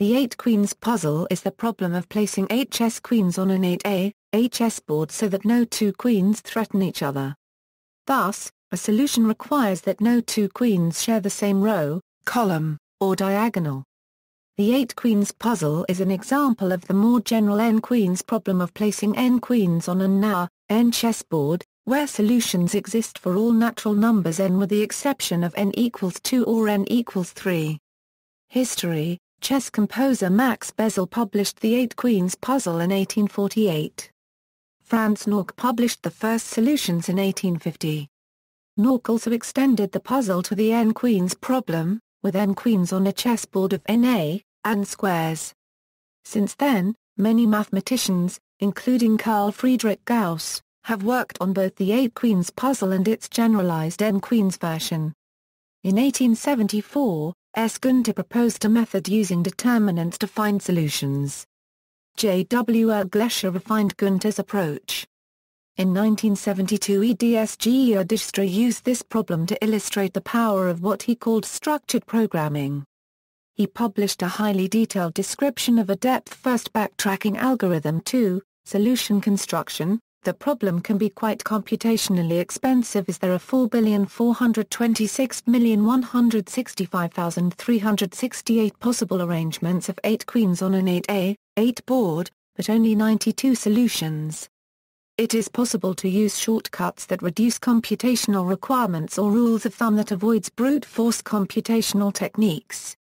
The eight queens puzzle is the problem of placing eight chess queens on an 8A, chessboard so that no two queens threaten each other. Thus, a solution requires that no two queens share the same row, column, or diagonal. The eight queens puzzle is an example of the more general n queens problem of placing n queens on an now, n chessboard, where solutions exist for all natural numbers n with the exception of n equals 2 or n equals 3. History chess composer Max Bezel published the Eight Queens puzzle in 1848. Franz Nork published the first solutions in 1850. Nork also extended the puzzle to the n queens problem, with n queens on a chessboard of Na, and squares. Since then, many mathematicians, including Carl Friedrich Gauss, have worked on both the eight queens puzzle and its generalized n queens version. In 1874, Gunter proposed a method using determinants to find solutions. J. W. L. Glesher refined Gunter's approach. In 1972 EDSG Erdistra used this problem to illustrate the power of what he called structured programming. He published a highly detailed description of a depth-first backtracking algorithm to solution construction, the problem can be quite computationally expensive as there are 4,426,165,368 possible arrangements of 8 queens on an 8A, 8 board, but only 92 solutions. It is possible to use shortcuts that reduce computational requirements or rules of thumb that avoids brute force computational techniques.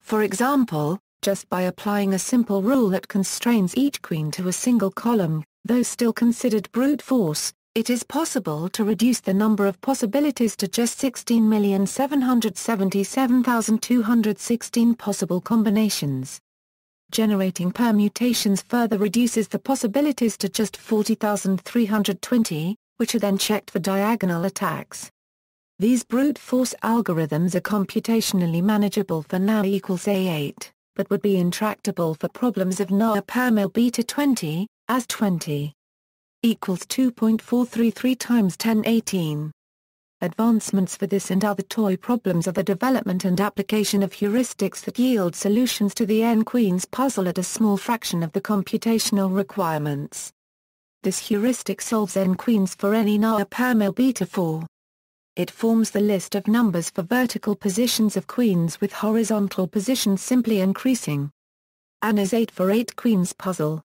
For example, just by applying a simple rule that constrains each queen to a single column, Though still considered brute force, it is possible to reduce the number of possibilities to just 16,777,216 possible combinations. Generating permutations further reduces the possibilities to just 40,320, which are then checked for diagonal attacks. These brute force algorithms are computationally manageable for now equals A8, but would be intractable for problems of NA permil beta 20, as 20 equals 2.433 times 1018. Advancements for this and other toy problems are the development and application of heuristics that yield solutions to the n-queen's puzzle at a small fraction of the computational requirements. This heuristic solves n-queens for any na permil beta 4. It forms the list of numbers for vertical positions of queens with horizontal positions simply increasing. Anna's 8 for 8 queens puzzle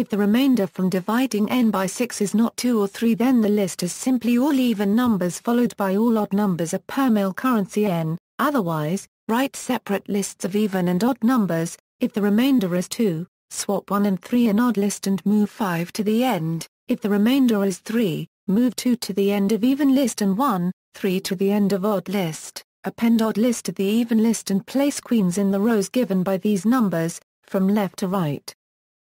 if the remainder from dividing n by 6 is not 2 or 3 then the list is simply all even numbers followed by all odd numbers of Permel currency n, otherwise, write separate lists of even and odd numbers, if the remainder is 2, swap 1 and 3 in odd list and move 5 to the end, if the remainder is 3, move 2 to the end of even list and 1, 3 to the end of odd list, append odd list to the even list and place queens in the rows given by these numbers, from left to right.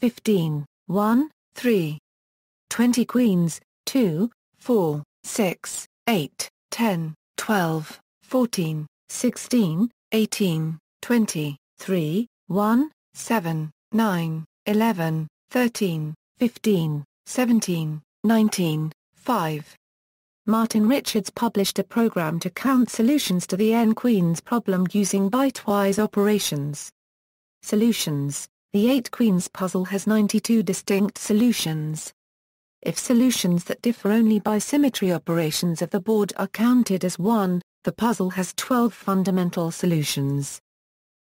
15, 1, 3. 20 queens, 2, 4, 6, 8, 10, 12, 14, 16, 18, 20, 3, 1, 7, 9, 11, 13, 15, 17, 19, 5. Martin Richards published a program to count solutions to the n-queens problem using bitwise operations. Solutions the eight queens puzzle has 92 distinct solutions. If solutions that differ only by symmetry operations of the board are counted as one, the puzzle has 12 fundamental solutions.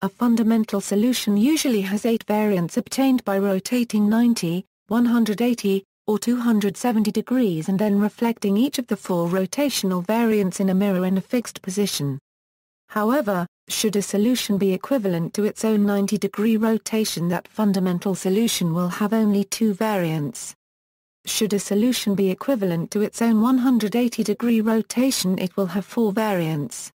A fundamental solution usually has eight variants obtained by rotating 90, 180, or 270 degrees and then reflecting each of the four rotational variants in a mirror in a fixed position. However, should a solution be equivalent to its own 90-degree rotation that fundamental solution will have only two variants. Should a solution be equivalent to its own 180-degree rotation it will have four variants.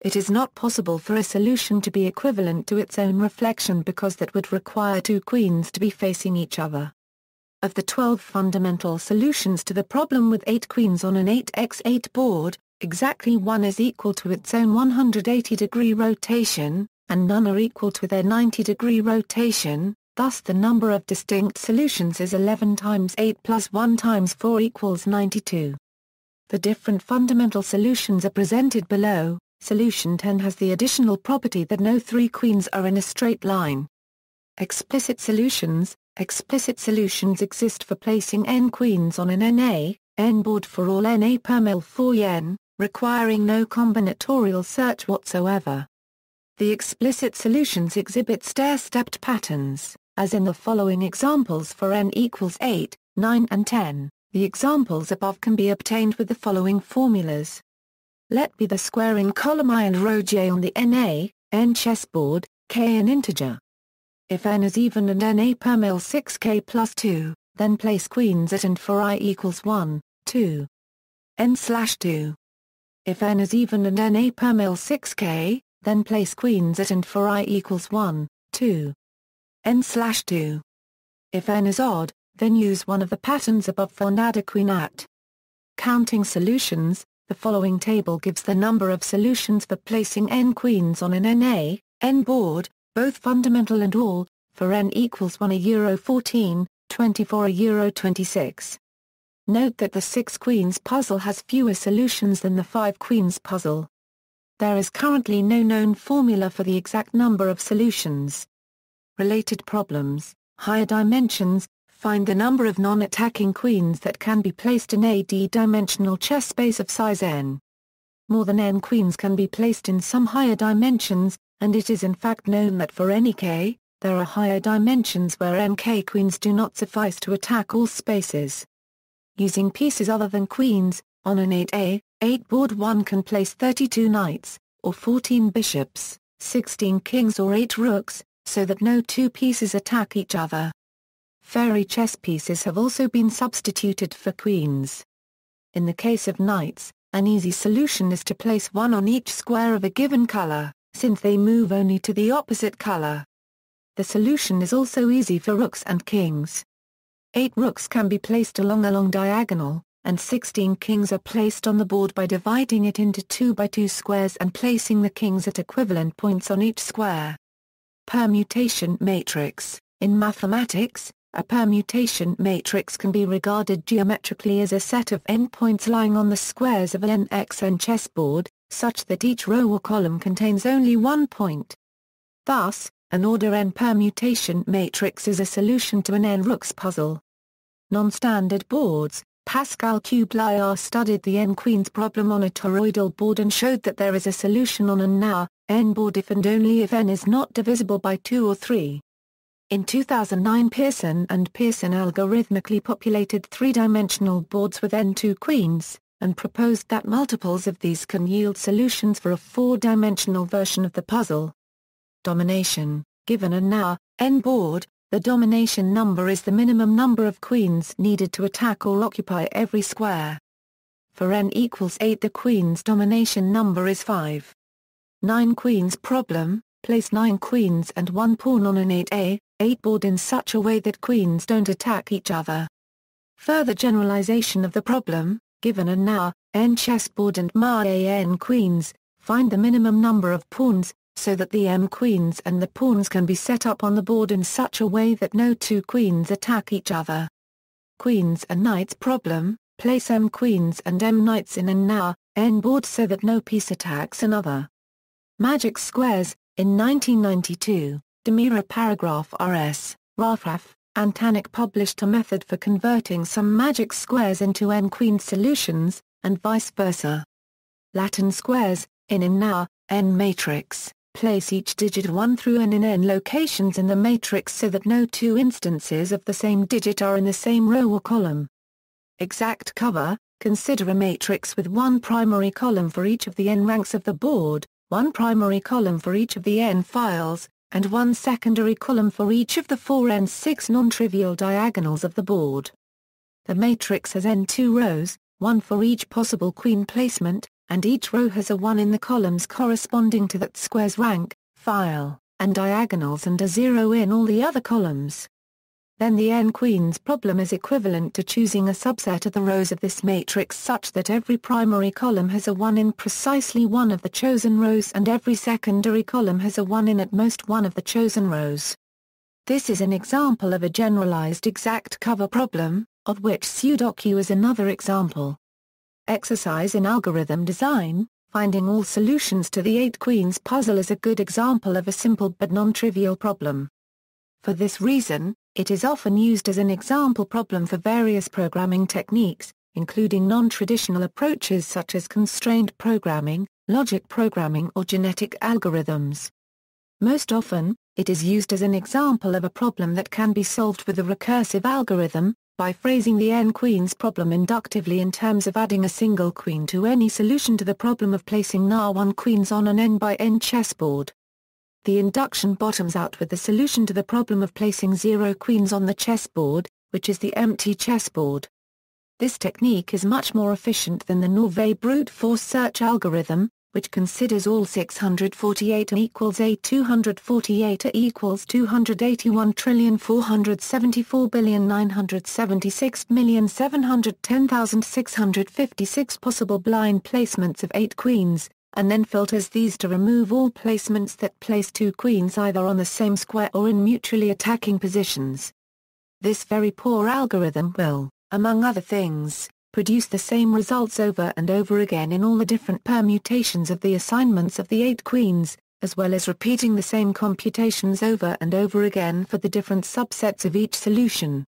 It is not possible for a solution to be equivalent to its own reflection because that would require two queens to be facing each other. Of the 12 fundamental solutions to the problem with 8 queens on an 8x8 board, exactly one is equal to its own 180-degree rotation, and none are equal to their 90-degree rotation, thus the number of distinct solutions is 11 times 8 plus 1 times 4 equals 92. The different fundamental solutions are presented below. Solution 10 has the additional property that no three queens are in a straight line. Explicit solutions Explicit solutions exist for placing n queens on an n a n board for all NA per mil 4 yen, requiring no combinatorial search whatsoever. The explicit solutions exhibit stair-stepped patterns, as in the following examples for n equals 8, 9 and 10. The examples above can be obtained with the following formulas. Let be the square in column i and row j on the n a n chessboard, k an integer. If n is even and n a per mil 6k plus 2, then place queens at and for i equals 1, 2. n slash 2. If n is even and n a per mil 6k, then place queens at and for i equals 1, 2. n slash 2. If n is odd, then use one of the patterns above for and queen at. Counting solutions, the following table gives the number of solutions for placing n queens on an NA, n board, both fundamental and all, for n equals 1 a euro 14, 24 a euro 26. Note that the six queens puzzle has fewer solutions than the five queens puzzle. There is currently no known formula for the exact number of solutions. Related problems, higher dimensions, find the number of non-attacking queens that can be placed in a d-dimensional chess space of size n. More than n queens can be placed in some higher dimensions, and it is in fact known that for any k, there are higher dimensions where mk queens do not suffice to attack all spaces using pieces other than queens, on an 8A, 8 board one can place 32 knights, or 14 bishops, 16 kings or 8 rooks, so that no two pieces attack each other. Fairy chess pieces have also been substituted for queens. In the case of knights, an easy solution is to place one on each square of a given color, since they move only to the opposite color. The solution is also easy for rooks and kings, 8 rooks can be placed along a long diagonal, and 16 kings are placed on the board by dividing it into 2 by 2 squares and placing the kings at equivalent points on each square. Permutation matrix In mathematics, a permutation matrix can be regarded geometrically as a set of n points lying on the squares of an NXN chessboard, such that each row or column contains only one point. Thus, an order n permutation matrix is a solution to an n-rooks puzzle non-standard boards, Pascal Cublier studied the n-queen's problem on a toroidal board and showed that there is a solution on an now, n-board if and only if n is not divisible by 2 or 3. In 2009 Pearson and Pearson algorithmically populated three-dimensional boards with n2 queens, and proposed that multiples of these can yield solutions for a four-dimensional version of the puzzle. Domination, given a now, n-board, the domination number is the minimum number of queens needed to attack or occupy every square. For n equals 8 the queen's domination number is 5. 9 queens problem, place 9 queens and 1 pawn on an 8a, 8 board in such a way that queens don't attack each other. Further generalization of the problem, given a now, n chessboard and ma a n queens, find the minimum number of pawns, so that the m queens and the pawns can be set up on the board in such a way that no two queens attack each other. Queens and knights problem, place m queens and m knights in an now, n board so that no piece attacks another. Magic squares, in 1992, Demira Paragraph RS, Rafraf, and Tanik published a method for converting some magic squares into n queen solutions, and vice versa. Latin squares, in an now, n matrix Place each digit 1 through n in n locations in the matrix so that no two instances of the same digit are in the same row or column. Exact cover, consider a matrix with one primary column for each of the n ranks of the board, one primary column for each of the n files, and one secondary column for each of the four and six non-trivial diagonals of the board. The matrix has n2 rows, one for each possible queen placement, and each row has a 1 in the columns corresponding to that square's rank, file, and diagonals and a 0 in all the other columns. Then the n-queens problem is equivalent to choosing a subset of the rows of this matrix such that every primary column has a 1 in precisely one of the chosen rows and every secondary column has a 1 in at most one of the chosen rows. This is an example of a generalized exact cover problem, of which Sudoku is another example. Exercise in algorithm design, finding all solutions to the eight queens puzzle is a good example of a simple but non-trivial problem. For this reason, it is often used as an example problem for various programming techniques, including non-traditional approaches such as constrained programming, logic programming or genetic algorithms. Most often, it is used as an example of a problem that can be solved with a recursive algorithm, by phrasing the n-queens problem inductively in terms of adding a single queen to any solution to the problem of placing n1 queens on an n-by-n chessboard. The induction bottoms out with the solution to the problem of placing zero queens on the chessboard, which is the empty chessboard. This technique is much more efficient than the Norvay brute force search algorithm, which considers all 648 A equals A 248 A equals 281 trillion 474 billion 976 million 710,656 possible blind placements of eight queens, and then filters these to remove all placements that place two queens either on the same square or in mutually attacking positions. This very poor algorithm will, among other things, produce the same results over and over again in all the different permutations of the assignments of the eight queens, as well as repeating the same computations over and over again for the different subsets of each solution.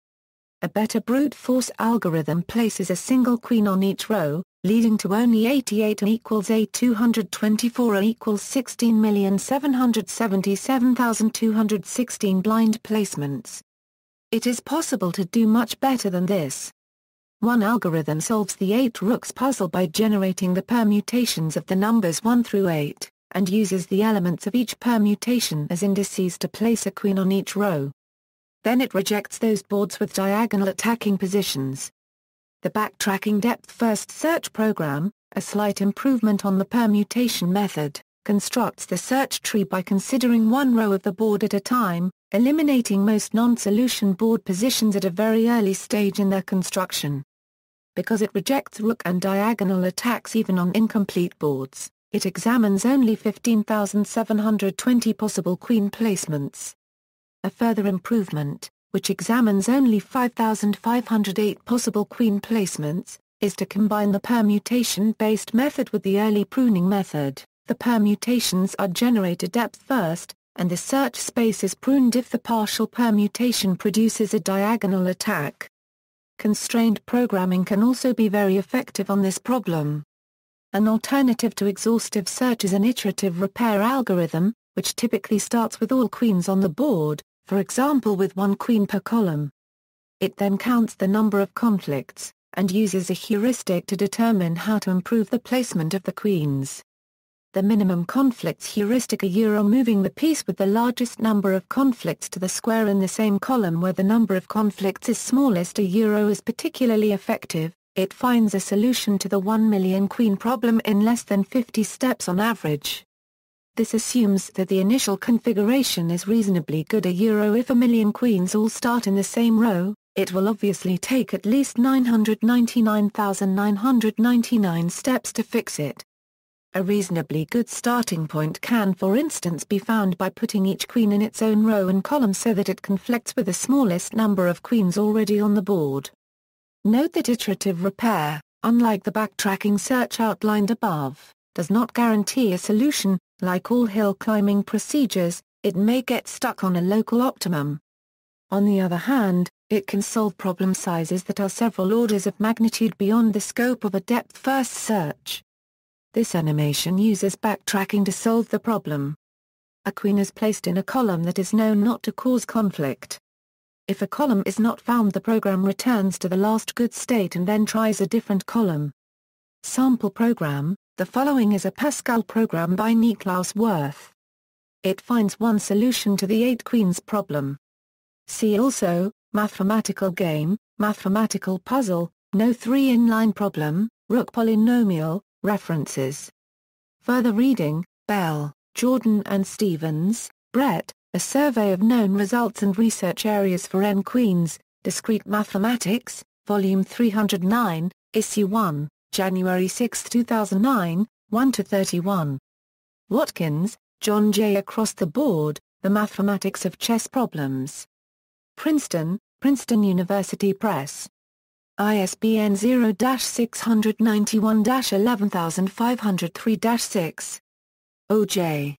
A better brute force algorithm places a single queen on each row, leading to only 88 equals A 224 equals 16,777,216 blind placements. It is possible to do much better than this. One algorithm solves the 8 rooks puzzle by generating the permutations of the numbers 1 through 8, and uses the elements of each permutation as indices to place a queen on each row. Then it rejects those boards with diagonal attacking positions. The backtracking depth-first search program, a slight improvement on the permutation method, constructs the search tree by considering one row of the board at a time, eliminating most non-solution board positions at a very early stage in their construction because it rejects rook and diagonal attacks even on incomplete boards, it examines only 15,720 possible queen placements. A further improvement, which examines only 5,508 possible queen placements, is to combine the permutation-based method with the early pruning method. The permutations are generated depth first, and the search space is pruned if the partial permutation produces a diagonal attack. Constrained programming can also be very effective on this problem. An alternative to exhaustive search is an iterative repair algorithm, which typically starts with all queens on the board, for example with one queen per column. It then counts the number of conflicts, and uses a heuristic to determine how to improve the placement of the queens the minimum conflicts heuristic a euro moving the piece with the largest number of conflicts to the square in the same column where the number of conflicts is smallest a euro is particularly effective, it finds a solution to the 1 million queen problem in less than 50 steps on average. This assumes that the initial configuration is reasonably good a euro if a million queens all start in the same row, it will obviously take at least 999,999 steps to fix it. A reasonably good starting point can for instance be found by putting each queen in its own row and column so that it conflicts with the smallest number of queens already on the board. Note that iterative repair, unlike the backtracking search outlined above, does not guarantee a solution, like all hill climbing procedures, it may get stuck on a local optimum. On the other hand, it can solve problem sizes that are several orders of magnitude beyond the scope of a depth-first search. This animation uses backtracking to solve the problem. A queen is placed in a column that is known not to cause conflict. If a column is not found the program returns to the last good state and then tries a different column. Sample program, the following is a Pascal program by Niklaus Wirth. It finds one solution to the eight queens problem. See also, mathematical game, mathematical puzzle, no three inline problem, rook polynomial, References Further reading, Bell, Jordan and Stevens, Brett, A Survey of Known Results and Research Areas for N. Queens, Discrete Mathematics, Volume 309, Issue 1, January 6, 2009, 1-31. Watkins, John J. Across the Board, The Mathematics of Chess Problems. Princeton, Princeton University Press. ISBN 0-691-11503-6. O.J.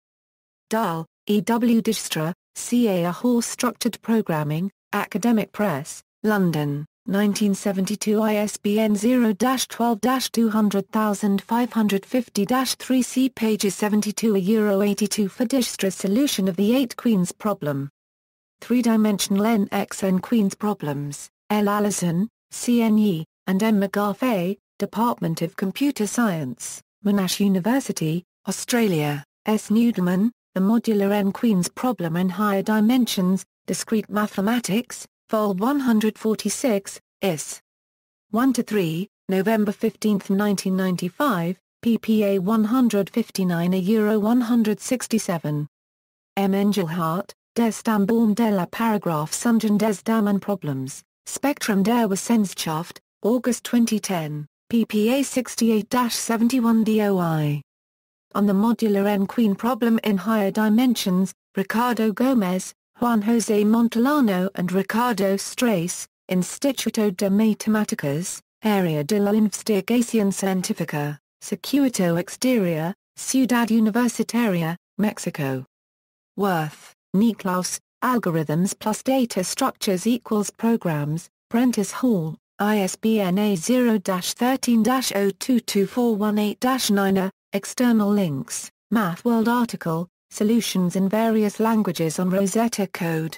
Dahl, E.W. Dijkstra, C.A. Hall Structured Programming, Academic Press, London, 1972 ISBN 0-12-200550-3 C pages 72 a Euro 82 for Dijkstra's solution of the 8 Queens problem. Three-dimensional NXN Queens problems, L. Allison, CNE, and M. McGarvey, Department of Computer Science, Monash University, Australia, S. Newdleman, The Modular M. Queen's Problem in Higher Dimensions, Discrete Mathematics, Vol 146, S. 1-3, November 15, 1995, ppa 159 a euro 167. M. Engelhardt, Des Dambaum de la Paragraph Sungen des Damen Problems, Spectrum der Wissenschaft, August 2010, ppa 68-71 DOI. On the modular n-queen problem in higher dimensions, Ricardo Gomez, Juan José Montalano and Ricardo Strace, Instituto de Matemáticas, Area de la Investigación Científica, Circuito Exterior, Ciudad Universitaria, Mexico. Worth, Niklaus, Algorithms plus Data Structures equals Programs, Prentice Hall, ISBN A0-13-022418-9 External links, MathWorld article, Solutions in Various Languages on Rosetta Code